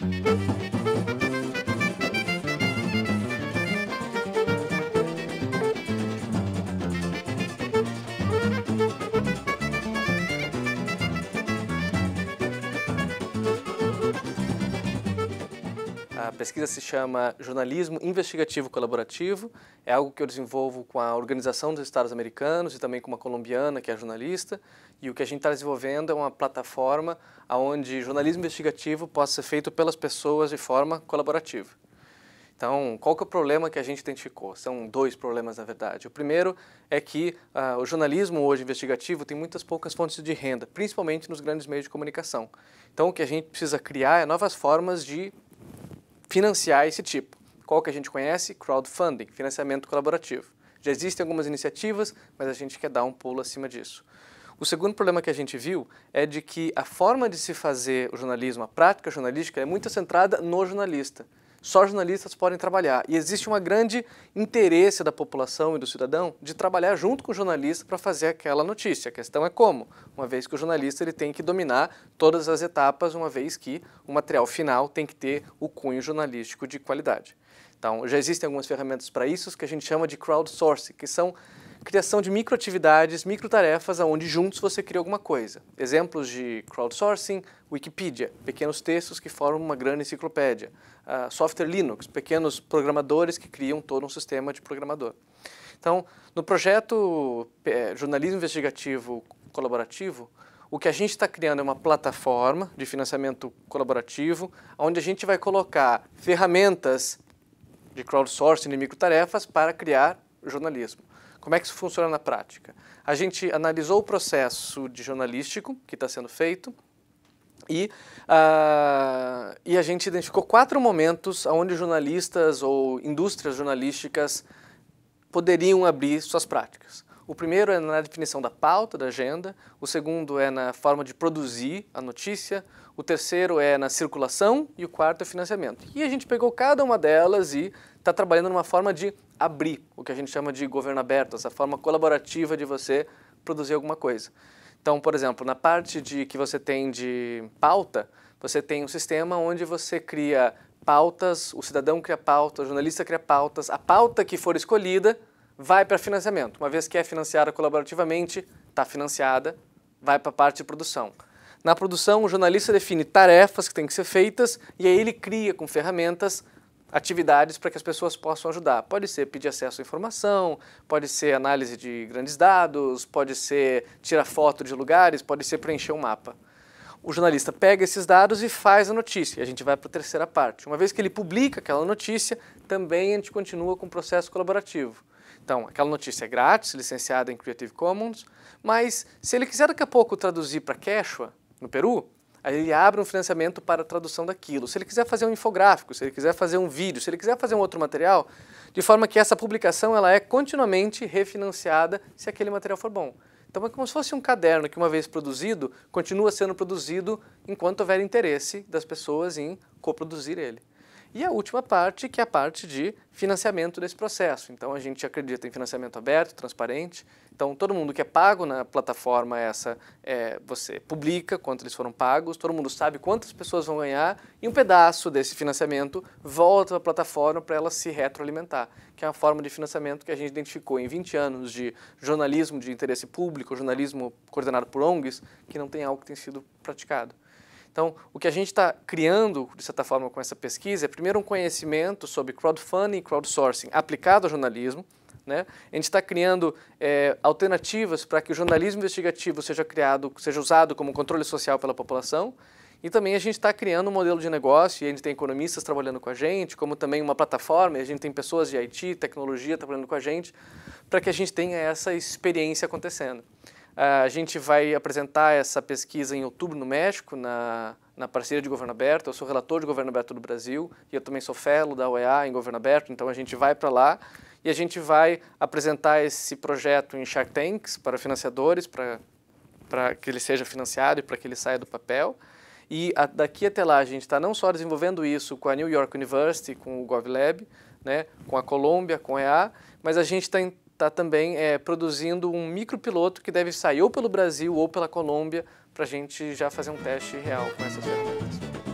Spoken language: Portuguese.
Música pesquisa se chama Jornalismo Investigativo Colaborativo. É algo que eu desenvolvo com a Organização dos Estados Americanos e também com uma colombiana que é jornalista. E o que a gente está desenvolvendo é uma plataforma onde jornalismo investigativo possa ser feito pelas pessoas de forma colaborativa. Então, qual que é o problema que a gente identificou? São dois problemas, na verdade. O primeiro é que uh, o jornalismo hoje investigativo tem muitas poucas fontes de renda, principalmente nos grandes meios de comunicação. Então, o que a gente precisa criar é novas formas de financiar esse tipo. Qual que a gente conhece? Crowdfunding, financiamento colaborativo. Já existem algumas iniciativas, mas a gente quer dar um pulo acima disso. O segundo problema que a gente viu é de que a forma de se fazer o jornalismo, a prática jornalística, é muito centrada no jornalista só jornalistas podem trabalhar. E existe um grande interesse da população e do cidadão de trabalhar junto com o jornalista para fazer aquela notícia. A questão é como, uma vez que o jornalista ele tem que dominar todas as etapas, uma vez que o material final tem que ter o cunho jornalístico de qualidade. Então, já existem algumas ferramentas para isso que a gente chama de crowdsourcing, que são criação de microatividades, microtarefas, onde juntos você cria alguma coisa. Exemplos de crowdsourcing, Wikipedia, pequenos textos que formam uma grande enciclopédia. Uh, software Linux, pequenos programadores que criam todo um sistema de programador. Então, no projeto Jornalismo Investigativo Colaborativo, o que a gente está criando é uma plataforma de financiamento colaborativo, onde a gente vai colocar ferramentas de crowdsourcing e microtarefas para criar jornalismo. Como é que isso funciona na prática? A gente analisou o processo de jornalístico que está sendo feito e, uh, e a gente identificou quatro momentos onde jornalistas ou indústrias jornalísticas poderiam abrir suas práticas. O primeiro é na definição da pauta, da agenda, o segundo é na forma de produzir a notícia, o terceiro é na circulação e o quarto é financiamento. E a gente pegou cada uma delas e está trabalhando numa forma de abrir, o que a gente chama de governo aberto, essa forma colaborativa de você produzir alguma coisa. Então, por exemplo, na parte de que você tem de pauta, você tem um sistema onde você cria pautas, o cidadão cria pautas, o jornalista cria pautas, a pauta que for escolhida vai para financiamento. Uma vez que é financiada colaborativamente, está financiada, vai para a parte de produção. Na produção, o jornalista define tarefas que têm que ser feitas e aí ele cria com ferramentas atividades para que as pessoas possam ajudar. Pode ser pedir acesso à informação, pode ser análise de grandes dados, pode ser tirar foto de lugares, pode ser preencher um mapa. O jornalista pega esses dados e faz a notícia. E a gente vai para a terceira parte. Uma vez que ele publica aquela notícia, também a gente continua com o processo colaborativo. Então, aquela notícia é grátis, licenciada em Creative Commons, mas se ele quiser daqui a pouco traduzir para Quechua, no Peru, aí ele abre um financiamento para a tradução daquilo. Se ele quiser fazer um infográfico, se ele quiser fazer um vídeo, se ele quiser fazer um outro material, de forma que essa publicação ela é continuamente refinanciada se aquele material for bom. Então é como se fosse um caderno que, uma vez produzido, continua sendo produzido enquanto houver interesse das pessoas em coproduzir ele. E a última parte, que é a parte de financiamento desse processo. Então, a gente acredita em financiamento aberto, transparente. Então, todo mundo que é pago na plataforma essa, é, você publica quanto eles foram pagos, todo mundo sabe quantas pessoas vão ganhar e um pedaço desse financiamento volta à plataforma para ela se retroalimentar, que é uma forma de financiamento que a gente identificou em 20 anos de jornalismo de interesse público, jornalismo coordenado por ONGs, que não tem algo que tenha sido praticado. Então, o que a gente está criando, de certa forma, com essa pesquisa é, primeiro, um conhecimento sobre crowdfunding e crowdsourcing aplicado ao jornalismo. Né? A gente está criando é, alternativas para que o jornalismo investigativo seja criado, seja usado como controle social pela população. E também a gente está criando um modelo de negócio, e a gente tem economistas trabalhando com a gente, como também uma plataforma, a gente tem pessoas de IT, tecnologia trabalhando com a gente, para que a gente tenha essa experiência acontecendo. Ah, a gente vai apresentar essa pesquisa em outubro no México, na, na parceria de governo aberto. Eu sou relator de governo aberto do Brasil e eu também sou fellow da OEA em governo aberto, então a gente vai para lá e a gente vai apresentar esse projeto em Shark Tanks para financiadores, para, para que ele seja financiado e para que ele saia do papel. E a, daqui até lá a gente está não só desenvolvendo isso com a New York University, com o GovLab, né, com a Colômbia, com a EA, mas a gente está está também é, produzindo um micropiloto que deve sair ou pelo Brasil ou pela Colômbia para a gente já fazer um teste real com essas ferramentas.